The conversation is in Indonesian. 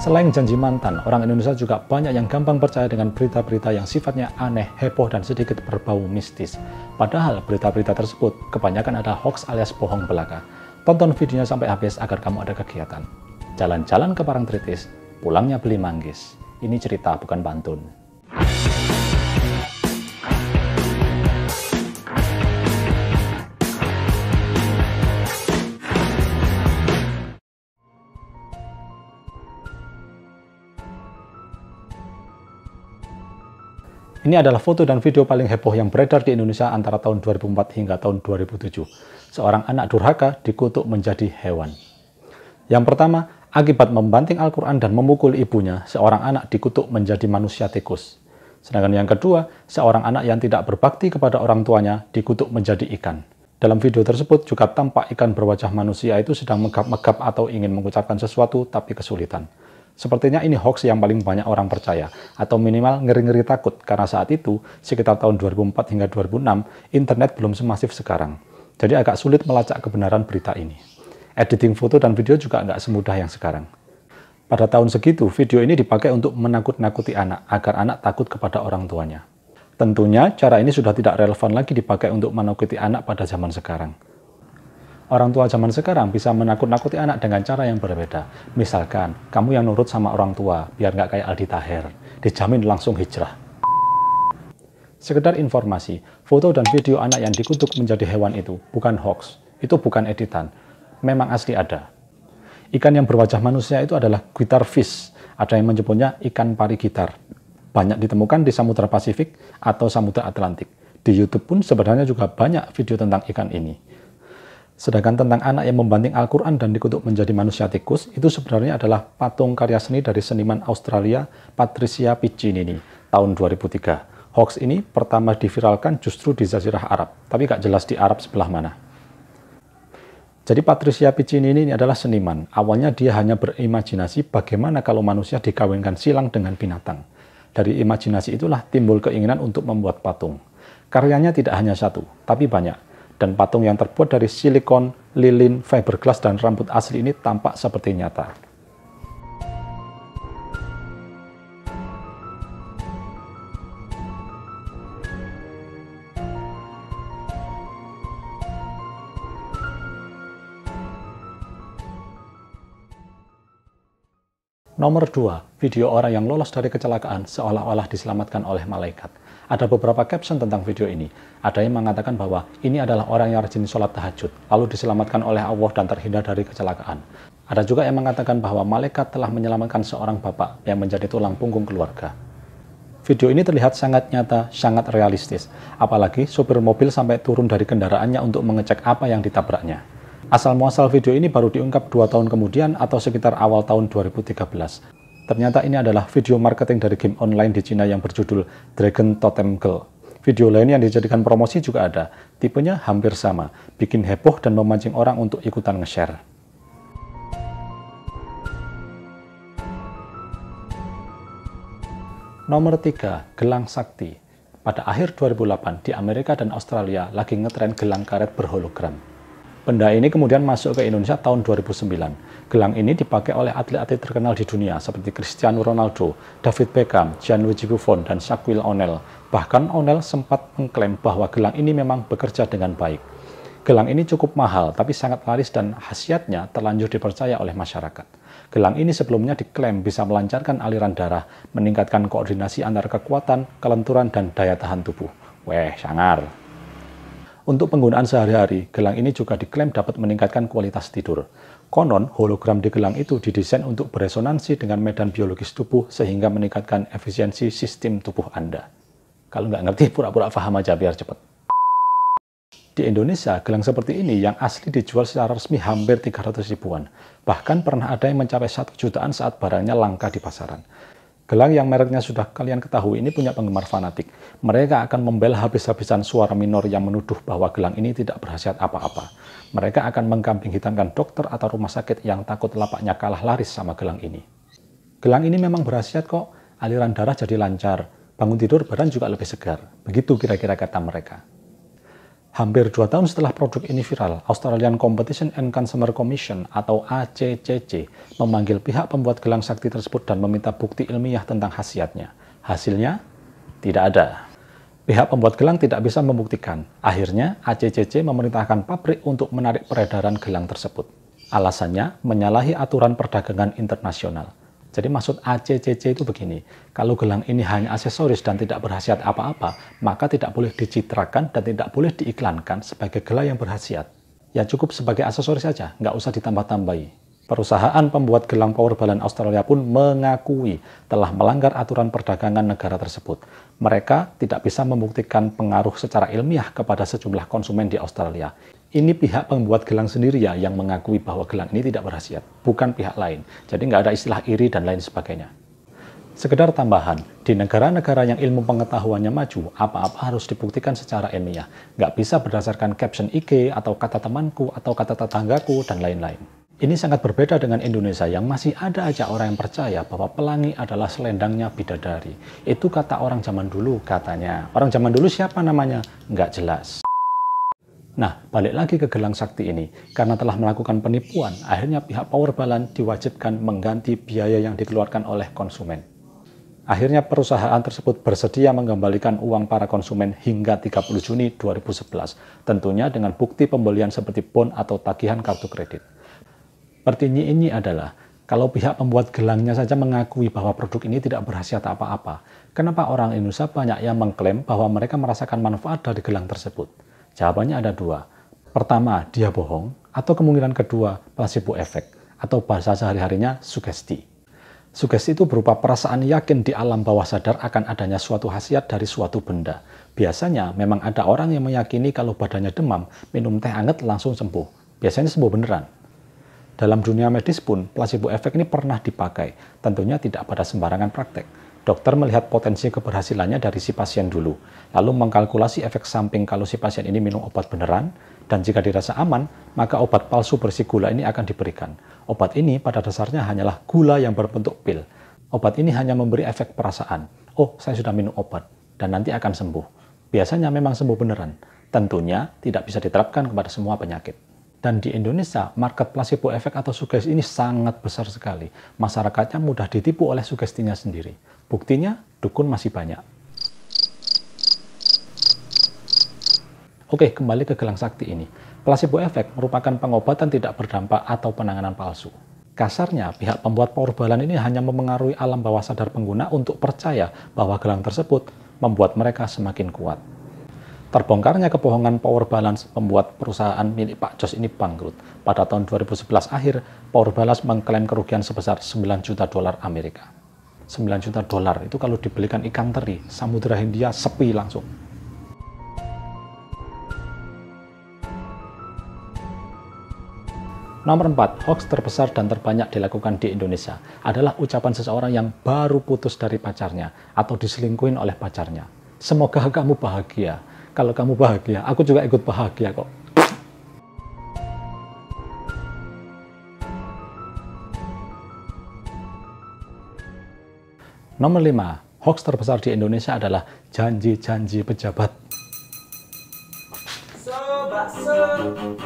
Selain janji mantan, orang Indonesia juga banyak yang gampang percaya dengan berita-berita yang sifatnya aneh, heboh, dan sedikit berbau mistis. Padahal berita-berita tersebut kebanyakan ada hoax alias bohong belaka. Tonton videonya sampai habis agar kamu ada kegiatan. Jalan-jalan ke Parangtritis, pulangnya beli manggis. Ini cerita bukan pantun. Ini adalah foto dan video paling heboh yang beredar di Indonesia antara tahun 2004 hingga tahun 2007. Seorang anak durhaka dikutuk menjadi hewan. Yang pertama, akibat membanting Al-Quran dan memukul ibunya, seorang anak dikutuk menjadi manusia tikus. Sedangkan yang kedua, seorang anak yang tidak berbakti kepada orang tuanya dikutuk menjadi ikan. Dalam video tersebut juga tampak ikan berwajah manusia itu sedang megap-megap atau ingin mengucapkan sesuatu tapi kesulitan. Sepertinya ini hoax yang paling banyak orang percaya, atau minimal ngeri-ngeri takut, karena saat itu, sekitar tahun 2004 hingga 2006, internet belum semasif sekarang. Jadi agak sulit melacak kebenaran berita ini. Editing foto dan video juga nggak semudah yang sekarang. Pada tahun segitu, video ini dipakai untuk menakut-nakuti anak, agar anak takut kepada orang tuanya. Tentunya, cara ini sudah tidak relevan lagi dipakai untuk menakuti anak pada zaman sekarang. Orang tua zaman sekarang bisa menakut-nakuti anak dengan cara yang berbeda. Misalkan, kamu yang nurut sama orang tua, biar nggak kayak Aldi Taher. Dijamin langsung hijrah. Sekedar informasi, foto dan video anak yang dikutuk menjadi hewan itu bukan hoax. Itu bukan editan. Memang asli ada. Ikan yang berwajah manusia itu adalah guitar fish. Ada yang menyebutnya ikan pari gitar. Banyak ditemukan di Samudra Pasifik atau Samudra Atlantik. Di YouTube pun sebenarnya juga banyak video tentang ikan ini Sedangkan tentang anak yang membanting Al-Quran dan dikutuk menjadi manusia tikus, itu sebenarnya adalah patung karya seni dari seniman Australia Patricia Piccinini tahun 2003. Hoax ini pertama diviralkan justru di Zazirah Arab, tapi gak jelas di Arab sebelah mana. Jadi Patricia Piccinini ini adalah seniman. Awalnya dia hanya berimajinasi bagaimana kalau manusia dikawinkan silang dengan binatang. Dari imajinasi itulah timbul keinginan untuk membuat patung. Karyanya tidak hanya satu, tapi banyak dan patung yang terbuat dari silikon, lilin, fiberglass, dan rambut asli ini tampak seperti nyata. Nomor dua, video orang yang lolos dari kecelakaan seolah-olah diselamatkan oleh malaikat. Ada beberapa caption tentang video ini. Ada yang mengatakan bahwa ini adalah orang yang rajin sholat tahajud, lalu diselamatkan oleh Allah dan terhindar dari kecelakaan. Ada juga yang mengatakan bahwa malaikat telah menyelamatkan seorang bapak yang menjadi tulang punggung keluarga. Video ini terlihat sangat nyata, sangat realistis. Apalagi sopir mobil sampai turun dari kendaraannya untuk mengecek apa yang ditabraknya. Asal muasal video ini baru diungkap dua tahun kemudian atau sekitar awal tahun 2013. Ternyata ini adalah video marketing dari game online di Cina yang berjudul Dragon Totem Girl. Video lain yang dijadikan promosi juga ada, tipenya hampir sama, bikin heboh dan memancing orang untuk ikutan nge-share. Nomor 3, gelang sakti. Pada akhir 2008, di Amerika dan Australia lagi ngetren gelang karet berhologram. Benda ini kemudian masuk ke Indonesia tahun 2009. Gelang ini dipakai oleh atlet-atlet terkenal di dunia seperti Cristiano Ronaldo, David Beckham, Gianluigi Buffon, dan Shaquille O'Neal. Bahkan O'Neal sempat mengklaim bahwa gelang ini memang bekerja dengan baik. Gelang ini cukup mahal, tapi sangat laris dan khasiatnya terlanjur dipercaya oleh masyarakat. Gelang ini sebelumnya diklaim bisa melancarkan aliran darah, meningkatkan koordinasi antar kekuatan, kelenturan, dan daya tahan tubuh. Weh, sangar. Untuk penggunaan sehari-hari, gelang ini juga diklaim dapat meningkatkan kualitas tidur. Konon, hologram di gelang itu didesain untuk beresonansi dengan medan biologis tubuh sehingga meningkatkan efisiensi sistem tubuh Anda. Kalau nggak ngerti, pura-pura paham aja biar cepet. Di Indonesia, gelang seperti ini yang asli dijual secara resmi hampir 300 ribuan. Bahkan pernah ada yang mencapai 1 jutaan saat barangnya langka di pasaran. Gelang yang mereknya sudah kalian ketahui ini punya penggemar fanatik. Mereka akan membela habis-habisan suara minor yang menuduh bahwa gelang ini tidak berhasiat apa-apa. Mereka akan mengkambing hitamkan dokter atau rumah sakit yang takut lapaknya kalah laris sama gelang ini. Gelang ini memang berhasiat kok, aliran darah jadi lancar, bangun tidur badan juga lebih segar. Begitu kira-kira kata mereka hampir dua tahun setelah produk ini viral, Australian Competition and Consumer Commission atau ACCC memanggil pihak pembuat gelang sakti tersebut dan meminta bukti ilmiah tentang khasiatnya. Hasilnya tidak ada. Pihak pembuat gelang tidak bisa membuktikan. Akhirnya, ACCC memerintahkan pabrik untuk menarik peredaran gelang tersebut. Alasannya, menyalahi aturan perdagangan internasional. Jadi maksud ACCC itu begini, kalau gelang ini hanya aksesoris dan tidak berhasiat apa-apa, maka tidak boleh dicitrakan dan tidak boleh diiklankan sebagai gelang yang berhasiat. Ya cukup sebagai aksesoris saja, nggak usah ditambah-tambahi. Perusahaan pembuat gelang power balance Australia pun mengakui telah melanggar aturan perdagangan negara tersebut. Mereka tidak bisa membuktikan pengaruh secara ilmiah kepada sejumlah konsumen di Australia. Ini pihak pembuat gelang sendiri ya yang mengakui bahwa gelang ini tidak berhasil, bukan pihak lain. Jadi nggak ada istilah iri dan lain sebagainya. Sekedar tambahan, di negara-negara yang ilmu pengetahuannya maju, apa-apa harus dibuktikan secara ilmiah. Nggak bisa berdasarkan caption IG atau kata temanku atau kata tetanggaku dan lain-lain. Ini sangat berbeda dengan Indonesia yang masih ada aja orang yang percaya bahwa pelangi adalah selendangnya bidadari. Itu kata orang zaman dulu katanya. Orang zaman dulu siapa namanya? Nggak jelas. Nah, balik lagi ke gelang sakti ini. Karena telah melakukan penipuan, akhirnya pihak Powerbalan diwajibkan mengganti biaya yang dikeluarkan oleh konsumen. Akhirnya perusahaan tersebut bersedia mengembalikan uang para konsumen hingga 30 Juni 2011, tentunya dengan bukti pembelian seperti bon atau tagihan kartu kredit seperti ini adalah kalau pihak pembuat gelangnya saja mengakui bahwa produk ini tidak berhasiat apa-apa, kenapa orang Indonesia banyak yang mengklaim bahwa mereka merasakan manfaat dari gelang tersebut? Jawabannya ada dua. Pertama, dia bohong, atau kemungkinan kedua, placebo efek, atau bahasa sehari-harinya sugesti. Sugesti itu berupa perasaan yakin di alam bawah sadar akan adanya suatu khasiat dari suatu benda. Biasanya memang ada orang yang meyakini kalau badannya demam, minum teh anget langsung sembuh. Biasanya sembuh beneran. Dalam dunia medis pun, placebo efek ini pernah dipakai, tentunya tidak pada sembarangan praktek. Dokter melihat potensi keberhasilannya dari si pasien dulu, lalu mengkalkulasi efek samping kalau si pasien ini minum obat beneran, dan jika dirasa aman, maka obat palsu bersih gula ini akan diberikan. Obat ini pada dasarnya hanyalah gula yang berbentuk pil. Obat ini hanya memberi efek perasaan, oh saya sudah minum obat, dan nanti akan sembuh. Biasanya memang sembuh beneran, tentunya tidak bisa diterapkan kepada semua penyakit. Dan di Indonesia, market placebo efek atau sugesti ini sangat besar sekali. Masyarakatnya mudah ditipu oleh sugestinya sendiri. Buktinya, dukun masih banyak. Oke, kembali ke gelang sakti ini. Placebo efek merupakan pengobatan tidak berdampak atau penanganan palsu. Kasarnya, pihak pembuat powerbalan ini hanya memengaruhi alam bawah sadar pengguna untuk percaya bahwa gelang tersebut membuat mereka semakin kuat. Terbongkarnya kebohongan power balance membuat perusahaan milik Pak Jos ini bangkrut. Pada tahun 2011 akhir, power balance mengklaim kerugian sebesar 9 juta dolar Amerika. 9 juta dolar itu kalau dibelikan ikan teri, samudera Hindia sepi langsung. Nomor 4, hoax terbesar dan terbanyak dilakukan di Indonesia adalah ucapan seseorang yang baru putus dari pacarnya atau diselingkuhin oleh pacarnya. Semoga kamu bahagia kalau kamu bahagia, aku juga ikut bahagia kok. Nomor 5, hoax terbesar di Indonesia adalah janji-janji pejabat. So,